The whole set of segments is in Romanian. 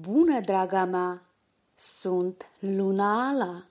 Bună, draga mea! Sunt Luna Ala!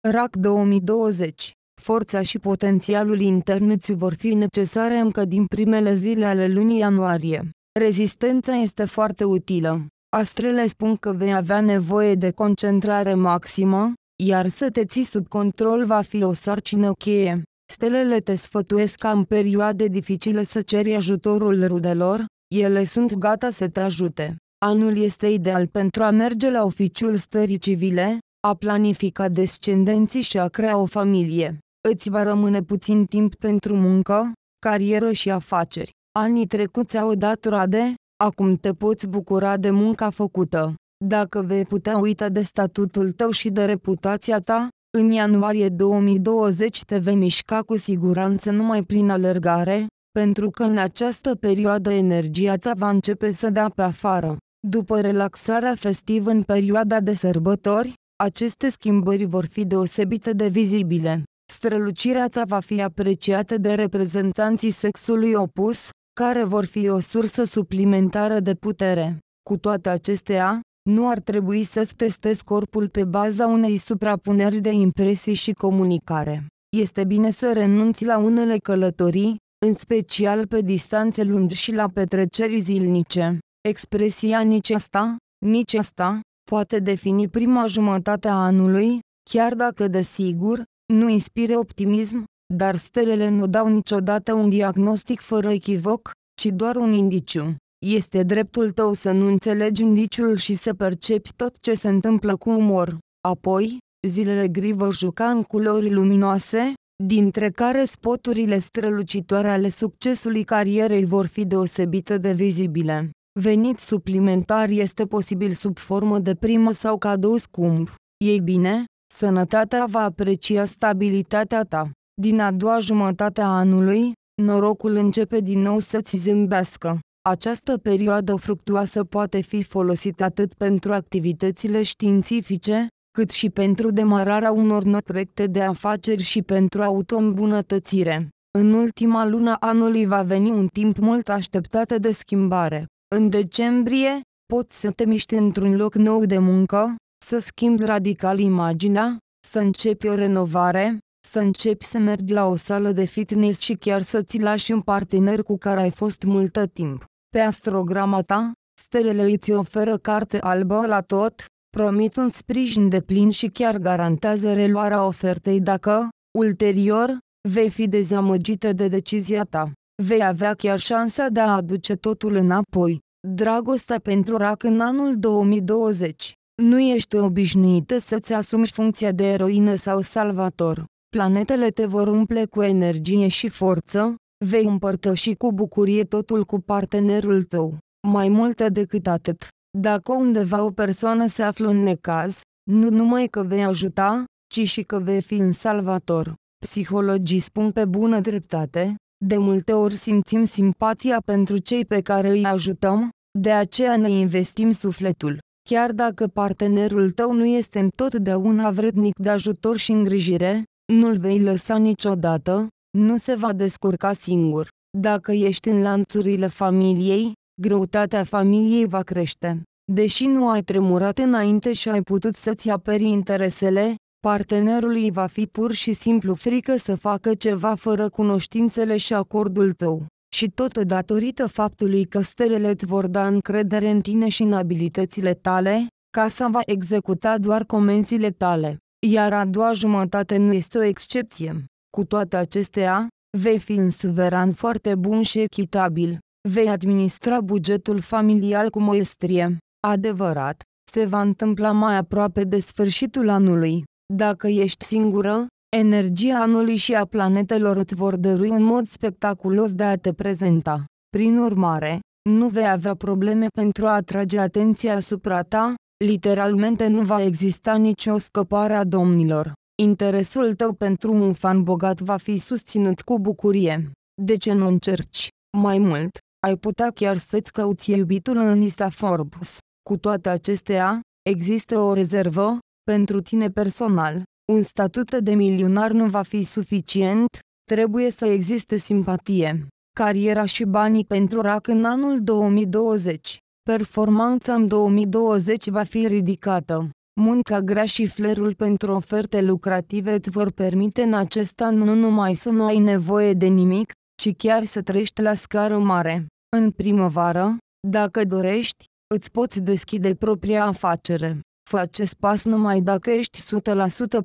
RAC 2020 Forța și potențialul intern îți vor fi necesare încă din primele zile ale lunii ianuarie. Rezistența este foarte utilă. Astrele spun că vei avea nevoie de concentrare maximă, iar să te ții sub control va fi o sarcină cheie. Stelele te sfătuiesc ca în perioade dificile să ceri ajutorul rudelor, ele sunt gata să te ajute. Anul este ideal pentru a merge la oficiul stării civile, a planifica descendenții și a crea o familie. Îți va rămâne puțin timp pentru muncă, carieră și afaceri. Anii trecuți au dat roade, acum te poți bucura de munca făcută. Dacă vei putea uita de statutul tău și de reputația ta, în ianuarie 2020 te vei mișca cu siguranță numai prin alergare, pentru că în această perioadă energia ta va începe să dea pe afară. După relaxarea festivă în perioada de sărbători, aceste schimbări vor fi deosebite de vizibile. Strălucirea ta va fi apreciată de reprezentanții sexului opus, care vor fi o sursă suplimentară de putere. Cu toate acestea, nu ar trebui să-ți testezi corpul pe baza unei suprapuneri de impresii și comunicare. Este bine să renunți la unele călătorii, în special pe distanțe lungi și la petreceri zilnice. Expresia nici asta, nici asta, poate defini prima jumătate a anului, chiar dacă desigur, nu inspire optimism, dar stelele nu dau niciodată un diagnostic fără echivoc, ci doar un indiciu. Este dreptul tău să nu înțelegi indiciul și să percepi tot ce se întâmplă cu umor. Apoi, zilele gri vor juca în culori luminoase, dintre care spoturile strălucitoare ale succesului carierei vor fi deosebită de vizibile. Venit suplimentar este posibil sub formă de primă sau cadou scump. Ei bine, sănătatea va aprecia stabilitatea ta. Din a doua jumătate a anului, norocul începe din nou să-ți zâmbească. Această perioadă fructuoasă poate fi folosită atât pentru activitățile științifice, cât și pentru demararea unor noi proiecte de afaceri și pentru auto-îmbunătățire. În ultima lună anului va veni un timp mult așteptat de schimbare. În decembrie, poți să te miști într-un loc nou de muncă, să schimbi radical imaginea, să începi o renovare, să începi să mergi la o sală de fitness și chiar să ți lași un partener cu care ai fost multă timp. Pe astrograma ta, stelele îți oferă carte albă la tot, promit un sprijin de plin și chiar garantează reluarea ofertei dacă, ulterior, vei fi dezamăgită de decizia ta. Vei avea chiar șansa de a aduce totul înapoi. Dragostea pentru rac în anul 2020. Nu ești obișnuită să-ți asumi funcția de eroină sau salvator. Planetele te vor umple cu energie și forță, Vei împărtăși cu bucurie totul cu partenerul tău. Mai mult decât atât, dacă undeva o persoană se află în necaz, nu numai că vei ajuta, ci și că vei fi un salvator. Psihologii spun pe bună dreptate, de multe ori simțim simpatia pentru cei pe care îi ajutăm, de aceea ne investim sufletul. Chiar dacă partenerul tău nu este întotdeauna vrednic de ajutor și îngrijire, nu-l vei lăsa niciodată, nu se va descurca singur. Dacă ești în lanțurile familiei, greutatea familiei va crește. Deși nu ai tremurat înainte și ai putut să-ți aperi interesele, partenerului va fi pur și simplu frică să facă ceva fără cunoștințele și acordul tău. Și tot datorită faptului că stelele îți vor da încredere în tine și în abilitățile tale, casa va executa doar comenzile tale. Iar a doua jumătate nu este o excepție. Cu toate acestea, vei fi un suveran foarte bun și echitabil. Vei administra bugetul familial cu maestrie. Adevărat, se va întâmpla mai aproape de sfârșitul anului. Dacă ești singură, energia anului și a planetelor îți vor dărui un mod spectaculos de a te prezenta. Prin urmare, nu vei avea probleme pentru a atrage atenția asupra ta, literalmente nu va exista nicio scăpare a domnilor. Interesul tău pentru un fan bogat va fi susținut cu bucurie. De ce nu încerci? Mai mult, ai putea chiar să-ți cauți iubitul în lista Forbes. Cu toate acestea, există o rezervă, pentru tine personal. Un statut de milionar nu va fi suficient, trebuie să existe simpatie. Cariera și banii pentru RAC în anul 2020. Performanța în 2020 va fi ridicată. Munca grea și flerul pentru oferte lucrative îți vor permite în acest an nu numai să nu ai nevoie de nimic, ci chiar să trăiești la scară mare. În primăvară, dacă dorești, îți poți deschide propria afacere. Fă acest pas numai dacă ești 100%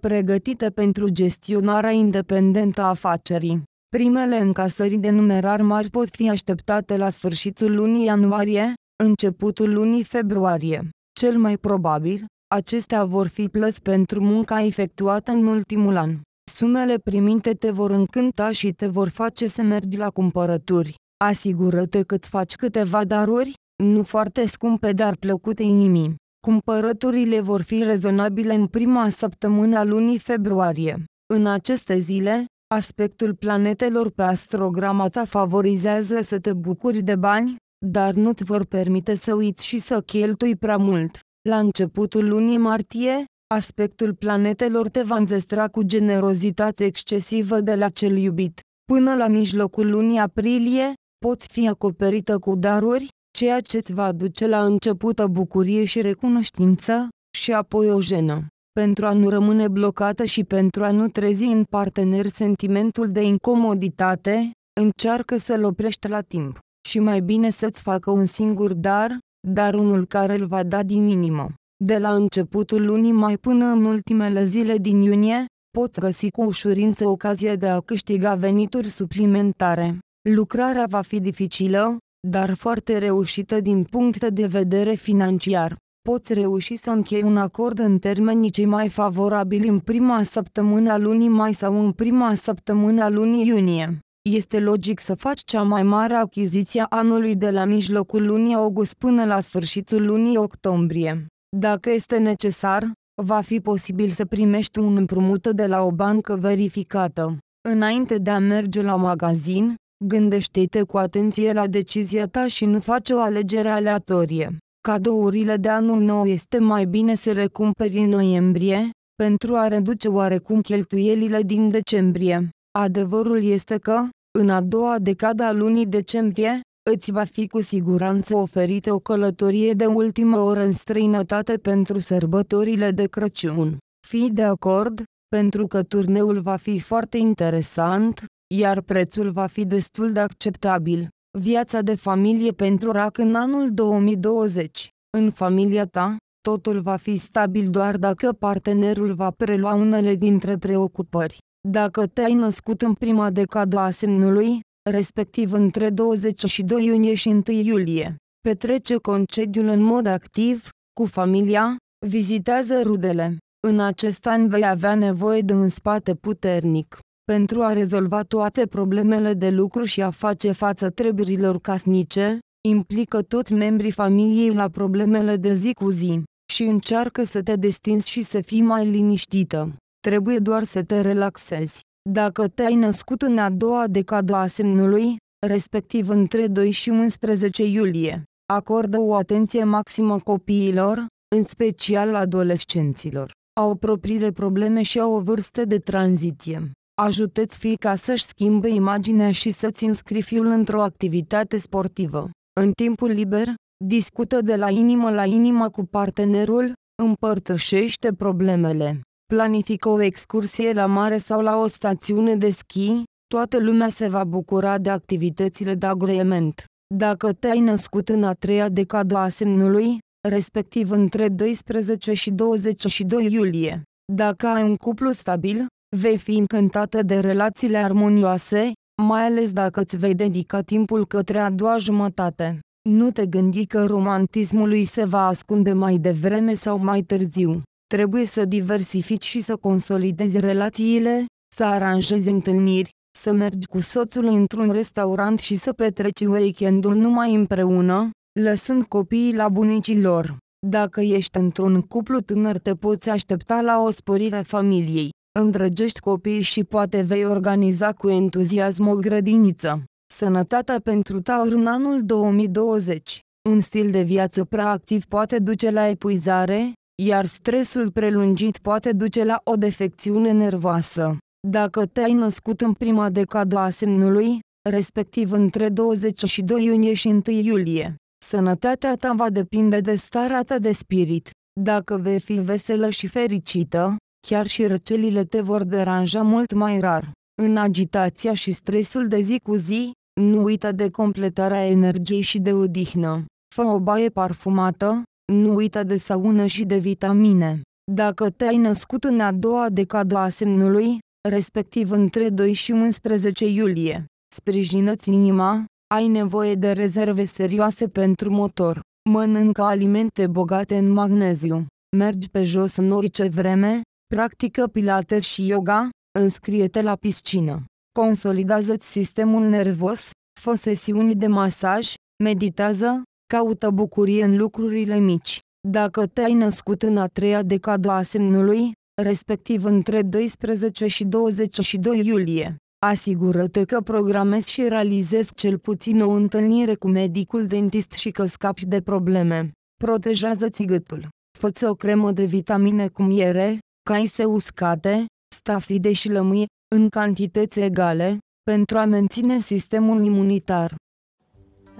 pregătită pentru gestionarea independentă a afacerii. Primele încasări de numerar mari pot fi așteptate la sfârșitul lunii ianuarie, începutul lunii februarie. Cel mai probabil, Acestea vor fi plăți pentru munca efectuată în ultimul an. Sumele primite te vor încânta și te vor face să mergi la cumpărături. Asigură-te că îți faci câteva daruri, nu foarte scumpe dar plăcute inimii. Cumpărăturile vor fi rezonabile în prima săptămână a lunii februarie. În aceste zile, aspectul planetelor pe astrograma ta favorizează să te bucuri de bani, dar nu-ți vor permite să uiți și să cheltui prea mult. La începutul lunii martie, aspectul planetelor te va înzestra cu generozitate excesivă de la cel iubit. Până la mijlocul lunii aprilie, poți fi acoperită cu daruri, ceea ce îți va aduce la începută bucurie și recunoștință, și apoi o jenă. Pentru a nu rămâne blocată și pentru a nu trezi în partener sentimentul de incomoditate, încearcă să-l oprești la timp și mai bine să-ți facă un singur dar, dar unul care îl va da din inimă. De la începutul lunii mai până în ultimele zile din iunie, poți găsi cu ușurință ocazie de a câștiga venituri suplimentare. Lucrarea va fi dificilă, dar foarte reușită din punct de vedere financiar. Poți reuși să închei un acord în termenii cei mai favorabili în prima săptămână a lunii mai sau în prima săptămână a lunii iunie. Este logic să faci cea mai mare achiziție anului de la mijlocul lunii august până la sfârșitul lunii octombrie. Dacă este necesar, va fi posibil să primești un împrumut de la o bancă verificată. Înainte de a merge la magazin, gândește-te cu atenție la decizia ta și nu face o alegere aleatorie. Cadourile de anul nou este mai bine să le cumperi în noiembrie, pentru a reduce oarecum cheltuielile din decembrie. Adevărul este că, în a doua decada a lunii decembrie, îți va fi cu siguranță oferită o călătorie de ultimă oră în străinătate pentru sărbătorile de Crăciun. Fii de acord, pentru că turneul va fi foarte interesant, iar prețul va fi destul de acceptabil. Viața de familie pentru RAC în anul 2020. În familia ta, totul va fi stabil doar dacă partenerul va prelua unele dintre preocupări. Dacă te-ai născut în prima decadă a semnului, respectiv între 22 iunie și 1 iulie, petrece concediul în mod activ, cu familia, vizitează rudele. În acest an vei avea nevoie de un spate puternic. Pentru a rezolva toate problemele de lucru și a face față treburilor casnice, implică toți membrii familiei la problemele de zi cu zi și încearcă să te destinzi și să fii mai liniștită. Trebuie doar să te relaxezi. Dacă te-ai născut în a doua decadă a semnului, respectiv între 2 și 11 iulie, acordă o atenție maximă copiilor, în special adolescenților. Au propriile probleme și au o vârstă de tranziție. Ajuteți fiica să-și schimbe imaginea și să-ți înscrii fiul într-o activitate sportivă. În timpul liber, discută de la inimă la inimă cu partenerul, împărtășește problemele. Planifică o excursie la mare sau la o stațiune de schi, toată lumea se va bucura de activitățile de agrement. Dacă te-ai născut în a treia decadă a semnului, respectiv între 12 și 22 iulie, dacă ai un cuplu stabil, vei fi încântată de relațiile armonioase, mai ales dacă îți vei dedica timpul către a doua jumătate. Nu te gândi că romantismul lui se va ascunde mai devreme sau mai târziu. Trebuie să diversifici și să consolidezi relațiile, să aranjezi întâlniri, să mergi cu soțul într-un restaurant și să petreci weekendul numai împreună, lăsând copiii la bunicii lor. Dacă ești într-un cuplu tânăr te poți aștepta la o sporire a familiei, îndrăgești copiii și poate vei organiza cu entuziasm o grădiniță. Sănătatea pentru Taur în anul 2020 Un stil de viață prea activ poate duce la epuizare, iar stresul prelungit poate duce la o defecțiune nervoasă. Dacă te-ai născut în prima decadă a semnului, respectiv între 22 iunie și 1 iulie, sănătatea ta va depinde de starea ta de spirit. Dacă vei fi veselă și fericită, chiar și răcelile te vor deranja mult mai rar. În agitația și stresul de zi cu zi, nu uita de completarea energiei și de odihnă. Fă o baie parfumată, nu uita de saună și de vitamine. Dacă te-ai născut în a doua decadă a semnului, respectiv între 2 și 11 iulie, sprijină-ți inima, ai nevoie de rezerve serioase pentru motor. Mănâncă alimente bogate în magneziu. Mergi pe jos în orice vreme, practică pilates și yoga, înscrie-te la piscină. Consolidează-ți sistemul nervos, fă sesiuni de masaj, meditează, Caută bucurie în lucrurile mici. Dacă te-ai născut în a treia decadă a semnului, respectiv între 12 și 22 iulie, asigură-te că programezi și realizezi cel puțin o întâlnire cu medicul dentist și că scapi de probleme. Protejează-ți gâtul. Fă-ți o cremă de vitamine cu iere, caise uscate, stafide și lămâie, în cantități egale, pentru a menține sistemul imunitar.